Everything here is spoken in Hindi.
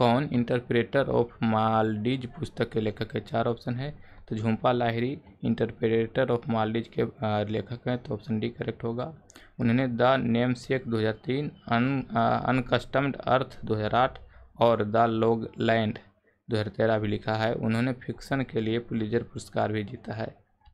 कौन इंटरप्रेटर ऑफ मालडीज पुस्तक के लेखक है चार ऑप्शन है तो Jhumpa Lahiri Interpreter of Maladies के लेखक हैं तो ऑप्शन डी करेक्ट होगा उन्होंने द नेम सेक दो हज़ार तीन अनकस्टम्ड अर्थ दो हज़ार आठ और द लोग लैंड दो हज़ार तेरह भी लिखा है उन्होंने फिक्शन के लिए पुलिजर पुरस्कार भी जीता है